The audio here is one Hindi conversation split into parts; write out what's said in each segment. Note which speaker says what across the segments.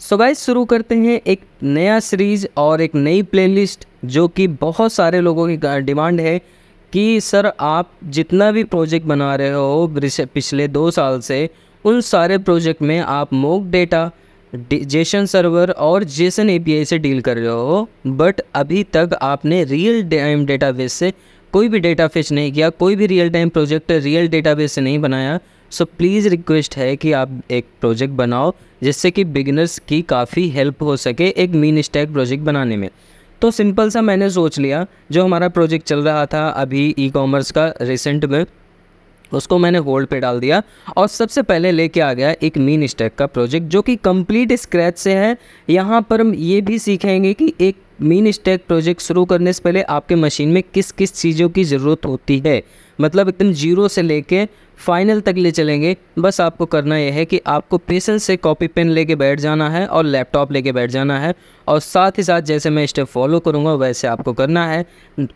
Speaker 1: सो गाइस शुरू करते हैं एक नया सीरीज़ और एक नई प्लेलिस्ट जो कि बहुत सारे लोगों की डिमांड है कि सर आप जितना भी प्रोजेक्ट बना रहे हो पिछले दो साल से उन सारे प्रोजेक्ट में आप मोक डेटा जेसन सर्वर और जेसन एपीआई से डील कर रहे हो बट अभी तक आपने रियल टाइम डेटाबेस से कोई भी डेटा फेच नहीं किया कोई भी real time project real database से नहीं बनाया सो प्लीज़ रिक्वेस्ट है कि आप एक प्रोजेक्ट बनाओ जिससे कि बिगिनर्स की काफ़ी हेल्प हो सके एक मीन स्टैक प्रोजेक्ट बनाने में तो सिंपल सा मैंने सोच लिया जो हमारा प्रोजेक्ट चल रहा था अभी ई कॉमर्स का रिसेंट में उसको मैंने होल्ड पे डाल दिया और सबसे पहले लेके आ गया एक मीन स्टैक का प्रोजेक्ट जो कि कंप्लीट स्क्रैच से है यहाँ पर हम ये भी सीखेंगे कि एक मीन स्टैक प्रोजेक्ट शुरू करने से पहले आपके मशीन में किस किस चीज़ों की ज़रूरत होती है मतलब एकदम जीरो से लेके फाइनल तक ले चलेंगे बस आपको करना यह है कि आपको पेशेंस से कॉपी पेन लेके बैठ जाना है और लैपटॉप लेके बैठ जाना है और साथ ही साथ जैसे मैं स्टेप फॉलो करूँगा वैसे आपको करना है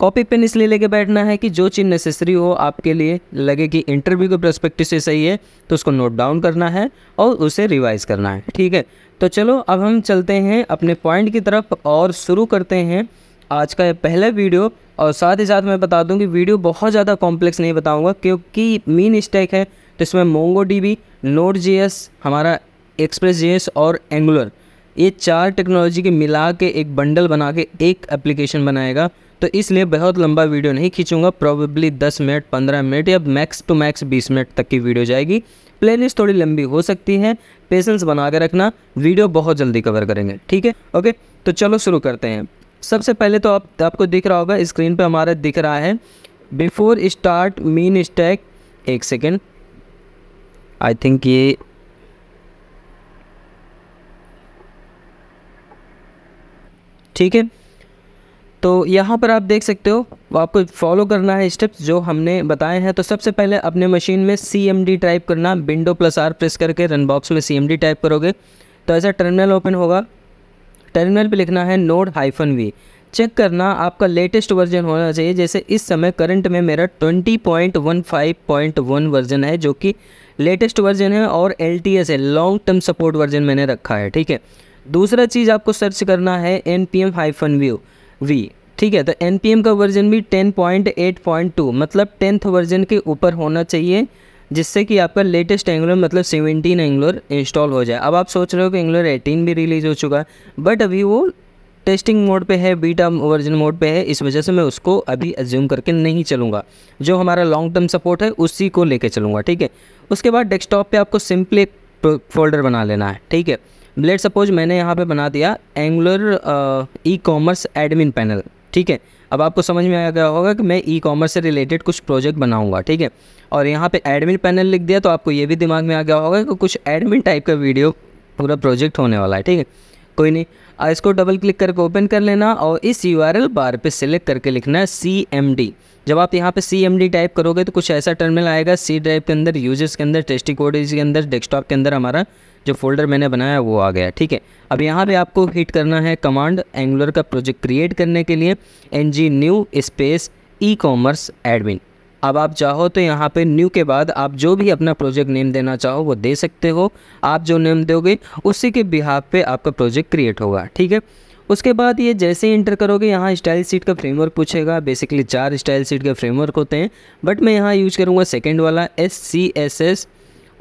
Speaker 1: कॉपी पेन इसलिए लेके बैठना है कि जो चीज़ नेसेसरी हो आपके लिए लगे कि इंटरव्यू के प्रस्पेक्टिव से सही है तो उसको नोट डाउन करना है और उसे रिवाइज़ करना है ठीक है तो चलो अब हम चलते हैं अपने पॉइंट की तरफ और शुरू करते हैं आज का पहला वीडियो और साथ ही साथ मैं बता दूं कि वीडियो बहुत ज़्यादा कॉम्प्लेक्स नहीं बताऊंगा क्योंकि मीन स्टैक है तो इसमें Mongo D B Node J S हमारा एक्सप्रेस जी एस और एंगुलर ये चार टेक्नोलॉजी के मिला के एक बंडल बना के एक एप्लीकेशन बनाएगा तो इसलिए बहुत लंबा वीडियो नहीं खींचूंगा प्रॉबेबली 10 मिनट 15 मिनट या मैक्स टू मैक्स 20 मिनट तक की वीडियो जाएगी प्लेलिस्ट थोड़ी लंबी हो सकती है पेशेंस बना के रखना वीडियो बहुत जल्दी कवर करेंगे ठीक है ओके तो चलो शुरू करते हैं सबसे पहले तो आप आपको दिख रहा होगा स्क्रीन पे हमारा दिख रहा है बिफोर स्टार्ट मीन स्टैक एक सेकेंड आई थिंक ये ठीक है तो यहाँ पर आप देख सकते हो आपको फॉलो करना है स्टेप्स जो हमने बताए हैं तो सबसे पहले अपने मशीन में सी एम डी टाइप करना विंडो प्लस आर प्रेस करके रन बॉक्स में सी एम डी टाइप करोगे तो ऐसा टर्मिनल ओपन होगा टर्मिनल पे लिखना है नोड हाइफन वी चेक करना आपका लेटेस्ट वर्जन होना चाहिए जैसे इस समय करंट में मेरा 20.15.1 वर्जन है जो कि लेटेस्ट वर्जन है और एल है लॉन्ग टर्म सपोर्ट वर्जन मैंने रखा है ठीक है दूसरा चीज़ आपको सर्च करना है N P M hyphen view V ठीक है तो एन पी एम का वर्जन भी 10.8.2 मतलब टेंथ वर्जन के ऊपर होना चाहिए जिससे कि आपका लेटेस्ट एंगुलर मतलब 17 एंगुलर इंस्टॉल हो जाए अब आप सोच रहे हो कि एंगुलर 18 भी रिलीज़ हो चुका है बट अभी वो टेस्टिंग मोड पे है बीटा वर्जन मोड पे है इस वजह से मैं उसको अभी एज्यूम करके नहीं चलूँगा जो हमारा लॉन्ग टर्म सपोर्ट है उसी को लेके चलूँगा ठीक है उसके बाद डेस्कटॉप पे आपको सिंपली एक फोल्डर बना लेना है ठीक है ब्लेड सपोज मैंने यहाँ पे बना दिया Angular e commerce admin panel ठीक है अब आपको समझ में आया गया होगा कि मैं ई कॉमर्स से रिलेटेड कुछ प्रोजेक्ट बनाऊंगा ठीक है और यहाँ पे एडमिन पैनल लिख दिया तो आपको ये भी दिमाग में आ गया होगा कि कुछ एडमिन टाइप का वीडियो पूरा प्रोजेक्ट होने वाला है ठीक है कोई नहीं इसको डबल क्लिक करके ओपन कर लेना और इस यू बार पे सिलेक्ट करके लिखना है सी एम डी जब आप यहाँ पे सी एम डी टाइप करोगे तो कुछ ऐसा टर्मिनल आएगा सी ड्राइव के अंदर यूजर्स के अंदर टेस्टी कोडेज के अंदर डेस्कटॉप के अंदर हमारा जो फोल्डर मैंने बनाया वो आ गया ठीक है अब यहाँ पे आपको हिट करना है कमांड एंगुलर का प्रोजेक्ट क्रिएट करने के लिए N G new space e commerce admin अब आप चाहो तो यहाँ पे न्यू के बाद आप जो भी अपना प्रोजेक्ट नेम देना चाहो वो दे सकते हो आप जो नेम दोगे उसी के बिहाफ पे आपका प्रोजेक्ट क्रिएट होगा ठीक है उसके बाद ये जैसे ही इंटर करोगे यहाँ स्टाइल सीट का फ्रेमवर्क पूछेगा बेसिकली चार स्टाइल सीट के फ्रेमवर्क होते हैं बट मैं यहाँ यूज करूँगा सेकेंड वाला एस सी एस एस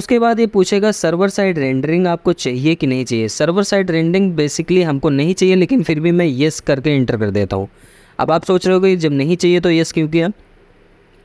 Speaker 1: उसके बाद ये पूछेगा सर्वर साइड रेंडरिंग आपको चाहिए कि नहीं चाहिए सर्वर साइड रेंडरिंग बेसिकली हमको नहीं चाहिए लेकिन फिर भी मैं येस करके इंटर कर देता हूँ अब आप सोच रहे हो कि जब नहीं चाहिए तो येस क्यों किया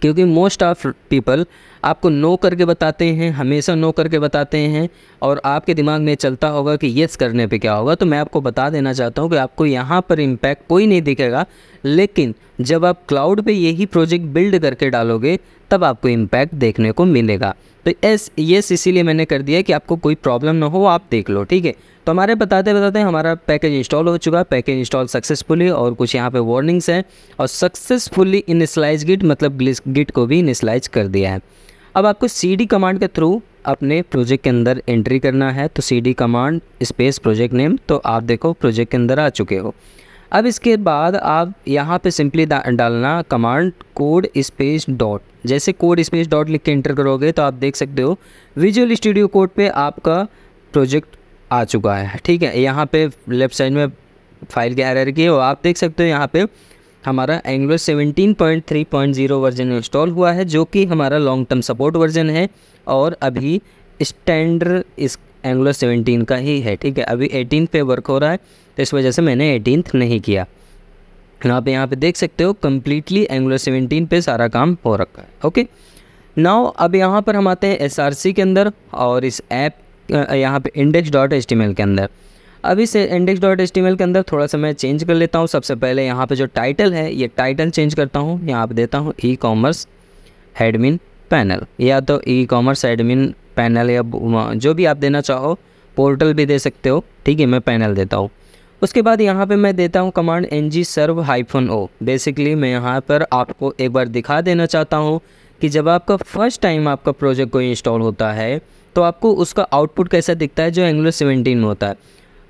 Speaker 1: क्योंकि मोस्ट ऑफ पीपल आपको नो करके बताते हैं हमेशा नो करके बताते हैं और आपके दिमाग में चलता होगा कि येस करने पे क्या होगा तो मैं आपको बता देना चाहता हूँ कि आपको यहाँ पर इम्पैक्ट कोई नहीं दिखेगा लेकिन जब आप क्लाउड पे यही प्रोजेक्ट बिल्ड करके डालोगे तब आपको इम्पैक्ट देखने को मिलेगा तो एस येस इसीलिए मैंने कर दिया कि आपको कोई प्रॉब्लम ना हो आप देख लो ठीक है तो हमारे बताते बताते हमारा पैकेज इंस्टॉल हो चुका है पैकेज इंस्टॉल सक्सेसफुली और कुछ यहाँ पे वार्निंग्स हैं और सक्सेसफुली इनिसलाइज गिट मतलब गिट को भी इनिसलाइज कर दिया है अब आपको सी कमांड के थ्रू अपने प्रोजेक्ट के अंदर एंट्री करना है तो C D command space project name तो आप देखो प्रोजेक्ट के अंदर आ चुके हो अब इसके बाद आप यहाँ पे सिंपली डालना कमांड कोड स्पेस डॉट जैसे कोड स्पेस डॉट लिख के एंटर करोगे तो आप देख सकते हो विजुअल स्टूडियो कोड पे आपका प्रोजेक्ट आ चुका है ठीक है यहाँ पे लेफ़्ट साइड में फाइल के एरर की और आप देख सकते हो यहाँ पे हमारा एंग्लो 17.3.0 वर्जन इंस्टॉल हुआ है जो कि हमारा लॉन्ग टर्म सपोर्ट वर्जन है और अभी स्टैंडर्ड इस एंग्लो 17 का ही है ठीक है अभी 18 पे वर्क हो रहा है तो इस वजह से मैंने एटीन नहीं किया तो आप यहाँ पे देख सकते हो कम्प्लीटली एंग्लो 17 पे सारा काम हो रखा है ओके नाउ अब यहाँ पर हम आते हैं एस के अंदर और इस ऐप यहाँ पे इंडेक्स डॉट के अंदर अब इसे इंडेक्स डॉट के अंदर थोड़ा सा मैं चेंज कर लेता हूँ सबसे पहले यहाँ पे जो टाइटल है ये टाइटल चेंज करता हूँ यहाँ पे देता हूँ ई कॉमर्स हेडमिन पैनल या तो ई कॉमर्स एडमिन पैनल या जो भी आप देना चाहो पोर्टल भी दे सकते हो ठीक है मैं पैनल देता हूँ उसके बाद यहाँ पे मैं देता हूँ command N G serve hyphen O basically मैं यहाँ पर आपको एक बार दिखा देना चाहता हूँ कि जब आपका फर्स्ट टाइम आपका प्रोजेक्ट कोई इंस्टॉल होता है तो आपको उसका आउटपुट कैसा दिखता है जो एंगुलर 17 में होता है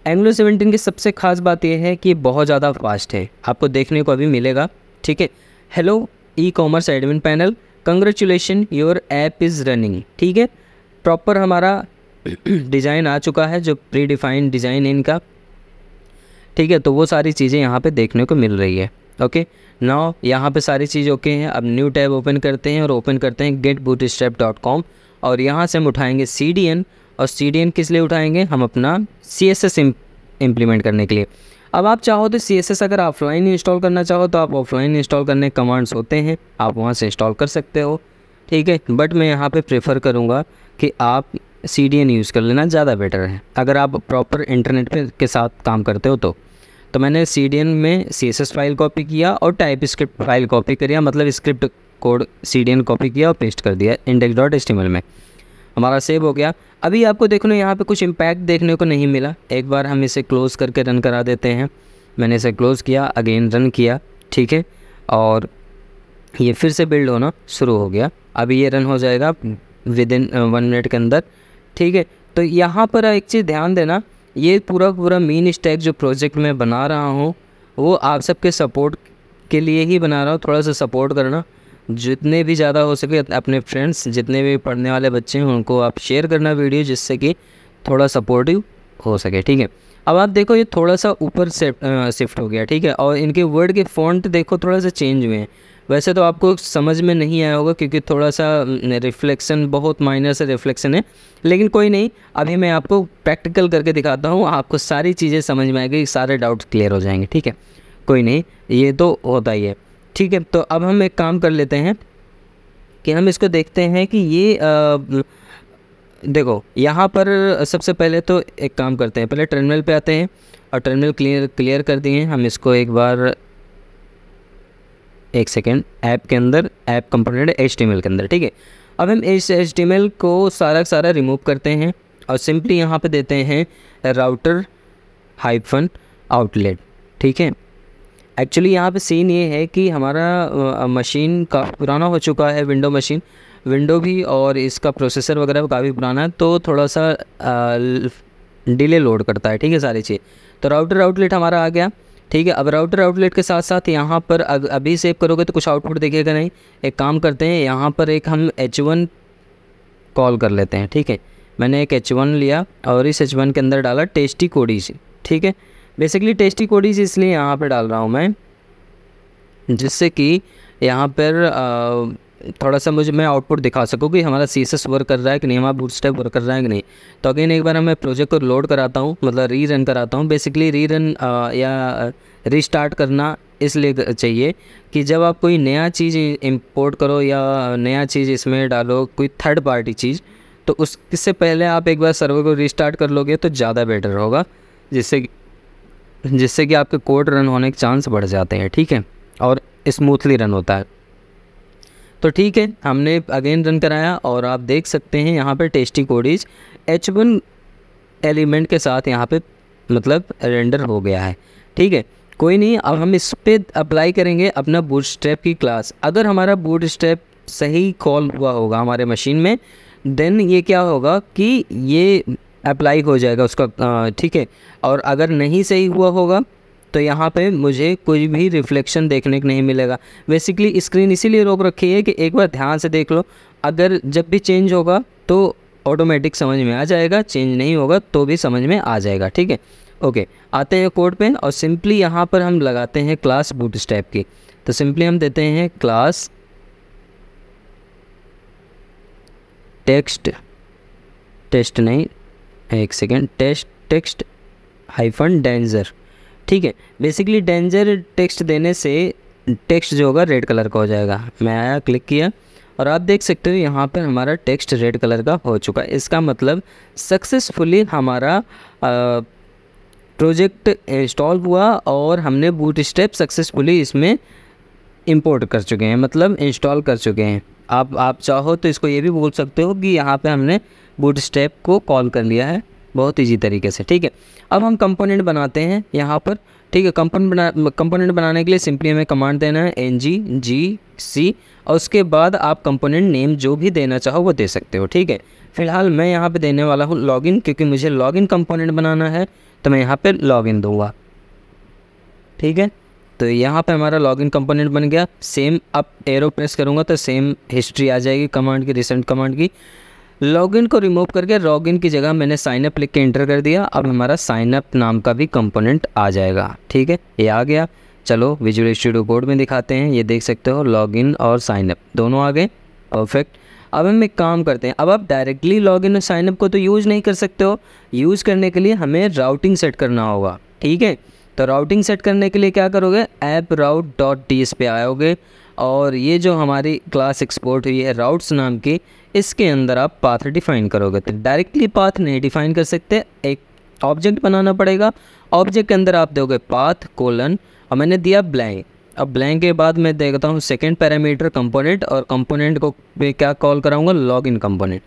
Speaker 1: एंग्लो सेवनटीन की सबसे खास बात यह है कि बहुत ज़्यादा फास्ट है आपको देखने को अभी मिलेगा ठीक है hello e commerce admin panel congratulation your app is running ठीक है प्रॉपर हमारा डिज़ाइन आ चुका है जो प्री डिफाइंड डिज़ाइन है इनका ठीक है तो वो सारी चीज़ें यहाँ पे देखने को मिल रही है ओके नाउ यहाँ पे सारी चीज़ ओके हैं अब न्यू टैब ओपन करते हैं और ओपन करते हैं गेट बूट और यहाँ से हम उठाएंगे सी डी एन और सी डी एम किस लिए उठाएंगे हम अपना सी एस एस इम्प्लीमेंट करने के लिए अब आप चाहो तो सी एस एस अगर ऑफलाइन इंस्टॉल करना चाहो तो आप ऑफलाइन इंस्टॉल करने कमांड्स होते हैं आप वहाँ से इंस्टॉल कर सकते हो ठीक है बट मैं यहाँ पे प्रेफर करूँगा कि आप सी डी एन यूज़ कर लेना ज़्यादा बेटर है अगर आप प्रॉपर इंटरनेट पे के साथ काम करते हो तो तो मैंने सी डी एन में C S S file copy किया और टाइप स्क्रिप्ट फाइल कॉपी किया मतलब script code C D N copy किया और पेस्ट कर दिया इंडेक्स डॉट एस एल में हमारा सेव हो गया अभी आपको देख लो यहाँ पे कुछ इम्पैक्ट देखने को नहीं मिला एक बार हम इसे क्लोज़ करके रन करा देते हैं मैंने इसे क्लोज़ किया अगेन रन किया ठीक है और ये फिर से बिल्ड होना शुरू हो गया अभी ये रन हो जाएगा विद इन वन मिनट के अंदर ठीक है तो यहाँ पर एक चीज़ ध्यान देना ये पूरा पूरा मीन स्टैक जो प्रोजेक्ट में बना रहा हूँ वो आप सबके सपोर्ट के लिए ही बना रहा हूँ थोड़ा सा सपोर्ट करना जितने भी ज़्यादा हो सके अपने फ्रेंड्स जितने भी पढ़ने वाले बच्चे हैं उनको आप शेयर करना वीडियो जिससे कि थोड़ा सपोर्टिव हो सके ठीक है अब आप देखो ये थोड़ा सा ऊपर शिफ्ट हो गया ठीक है और इनके वर्ड के फॉन्ट देखो थोड़ा सा चेंज हुए हैं वैसे तो आपको समझ में नहीं आया होगा क्योंकि थोड़ा सा रिफ्लेक्शन बहुत माइनर से रिफ्लेक्शन है लेकिन कोई नहीं अभी मैं आपको प्रैक्टिकल करके दिखाता हूँ आपको सारी चीज़ें समझ में आएगी सारे डाउट क्लियर हो जाएंगे ठीक है कोई नहीं ये तो होता ही है ठीक है तो अब हम एक काम कर लेते हैं कि हम इसको देखते हैं कि ये आ, देखो यहाँ पर सबसे पहले तो एक काम करते हैं पहले टर्मिनल पे आते हैं और टर्मिनल क्लियर क्लियर कर दिए हम इसको एक बार एक सेकेंड ऐप के अंदर ऐप कंपोनेंट एच के अंदर ठीक है अब हम इस एच को सारा सारा रिमूव करते हैं और सिंपली यहाँ पे देते हैं राउटर हाइफन आउटलेट ठीक है एक्चुअली यहाँ पे सीन ये है कि हमारा मशीन का पुराना हो चुका है विंडो मशीन विंडो भी और इसका प्रोसेसर वगैरह काफ़ी पुराना है तो थोड़ा सा डिले लोड करता है ठीक है सारी चीज़ तो राउटर आउटलेट हमारा आ गया ठीक है अब राउटर आउटलेट के साथ साथ यहाँ पर अभी सेव करोगे तो कुछ आउटपुट देखेगा नहीं एक काम करते हैं यहाँ पर एक हम एच वन कॉल कर लेते हैं ठीक है मैंने एक एच वन लिया और इस एच वन के अंदर डाला टेस्टी से ठीक है बेसिकली टेस्टी कोडीज इसलिए यहाँ पर डाल रहा हूँ मैं जिससे कि यहाँ पर थोड़ा सा मुझे मैं आउटपुट दिखा सकूँ कि हमारा सी वर्क कर रहा है कि नहीं हमारा स्टेप वर्क कर रहा है कि नहीं तो अगेन एक बार मैं प्रोजेक्ट को लोड कराता हूँ मतलब री रन कराता हूँ बेसिकली री रन या रीस्टार्ट करना इसलिए चाहिए कि जब आप कोई नया चीज़ इंपोर्ट करो या नया चीज़ इसमें डालो कोई थर्ड पार्टी चीज़ तो उससे पहले आप एक बार सर्वर को रिस्टार्ट कर लोगे तो ज़्यादा बेटर होगा जिससे जिससे कि आपके कोर्ट रन होने के चांस बढ़ जाते हैं ठीक है और स्मूथली रन होता है तो ठीक है हमने अगेन रन कराया और आप देख सकते हैं यहाँ पर टेस्टी कोडिज एच वन एलिमेंट के साथ यहाँ पर मतलब रेंडर हो गया है ठीक है कोई नहीं अब हम इस पर अप्लाई करेंगे अपना बूट स्टेप की क्लास अगर हमारा बूट स्टेप सही कॉल हुआ होगा हमारे मशीन में देन ये क्या होगा कि ये अप्लाई हो जाएगा उसका ठीक है और अगर नहीं सही हुआ होगा तो यहाँ पे मुझे कोई भी रिफ्लेक्शन देखने को नहीं मिलेगा बेसिकली स्क्रीन इसीलिए रोक रखी है कि एक बार ध्यान से देख लो अगर जब भी चेंज होगा तो ऑटोमेटिक समझ में आ जाएगा चेंज नहीं होगा तो भी समझ में आ जाएगा ठीक है ओके आते हैं कोड पे और सिंपली यहाँ पर हम लगाते हैं क्लास बूट स्टेप की तो सिंपली हम देते हैं क्लास टेक्स्ट टेस्ट नहीं एक second test text hyphen danger ठीक है बेसिकली डेंजर टेक्स्ट देने से टेक्स्ट जो होगा रेड कलर का हो जाएगा मैं आया क्लिक किया और आप देख सकते हो यहाँ पर हमारा टेक्स्ट रेड कलर का हो चुका है इसका मतलब सक्सेसफुली हमारा प्रोजेक्ट इंस्टॉल हुआ और हमने बूट स्टेप सक्सेसफुली इसमें इंपोर्ट कर चुके हैं मतलब इंस्टॉल कर चुके हैं आप आप चाहो तो इसको ये भी बोल सकते हो कि यहाँ पे हमने बूट स्टेप को कॉल कर लिया है बहुत ईजी तरीके से ठीक है अब हम कंपोनेंट बनाते हैं यहाँ पर ठीक है कंपोनेंट बना कंपोनेंट बनाने के लिए सिंपली हमें कमांड देना है एन जी जी सी और उसके बाद आप कंपोनेंट नेम जो भी देना चाहो वो दे सकते हो ठीक है फिलहाल मैं यहाँ पे देने वाला हूँ लॉगिन क्योंकि मुझे लॉगिन कंपोनेंट बनाना है तो मैं यहाँ पे लॉगिन दूंगा ठीक है तो यहाँ पे हमारा लॉगिन कंपोनेंट बन गया सेम अब एरो प्रेस करूँगा तो सेम हिस्ट्री आ जाएगी कमांड की रिसेंट कमांड की लॉगिन को रिमूव करके लॉगिन की जगह मैंने साइनअप लिख के इंटर कर दिया अब हमारा साइनअप नाम का भी कंपोनेंट आ जाएगा ठीक है ये आ गया चलो विजुअल स्टूडियो बोर्ड में दिखाते हैं ये देख सकते हो लॉगिन और साइनअप दोनों आ गए परफेक्ट अब हम एक काम करते हैं अब आप डायरेक्टली लॉगिन और साइनअप को तो यूज़ नहीं कर सकते हो यूज़ करने के लिए हमें राउटिंग सेट करना होगा ठीक है तो राउटिंग सेट करने के लिए क्या करोगे app route dot D S पे आओगे और ये जो हमारी क्लास एक्सपोर्ट हुई है राउट्स नाम की इसके अंदर आप पाथ डिफ़ाइन करोगे तो डायरेक्टली पाथ नहीं डिफ़ाइन कर सकते एक ऑब्जेक्ट बनाना पड़ेगा ऑब्जेक्ट के अंदर आप दोगे पाथ कोलन और मैंने दिया ब्लैंक अब ब्लैंक के बाद मैं देखता हूँ सेकेंड पैरामीटर कंपोनेंट और कंपोनेंट को क्या कॉल कराऊँगा लॉग इन कंपोनेंट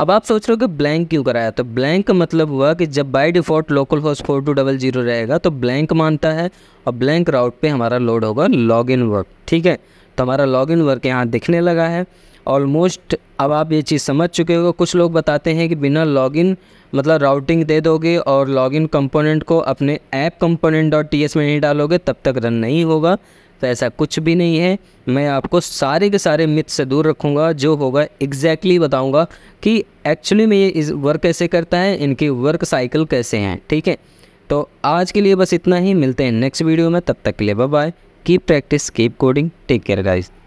Speaker 1: अब आप सोच रहे हो कि ब्लैंक क्यों कराया तो ब्लैंक का मतलब हुआ कि जब by default local host four two double zero रहेगा तो ब्लैंक मानता है और ब्लैंक राउट पे हमारा लोड होगा लॉग इन वर्क ठीक है तो हमारा लॉग इन वर्क यहाँ दिखने लगा है ऑलमोस्ट अब आप ये चीज़ समझ चुके हो कुछ लोग बताते हैं कि बिना इन मतलब राउटिंग दे दोगे और इन कंपोनेंट को अपने app component dot T S में नहीं डालोगे तब तक रन नहीं होगा तो ऐसा कुछ भी नहीं है मैं आपको सारे के सारे मिथ से दूर रखूँगा जो होगा एग्जैक्टली exactly बताऊँगा कि एक्चुअली में ये इस वर्क कैसे करता है इनकी वर्क साइकिल कैसे हैं ठीक है तो आज के लिए बस इतना ही मिलते हैं नेक्स्ट वीडियो में तब तक के लिए bye keep practice keep coding take care guys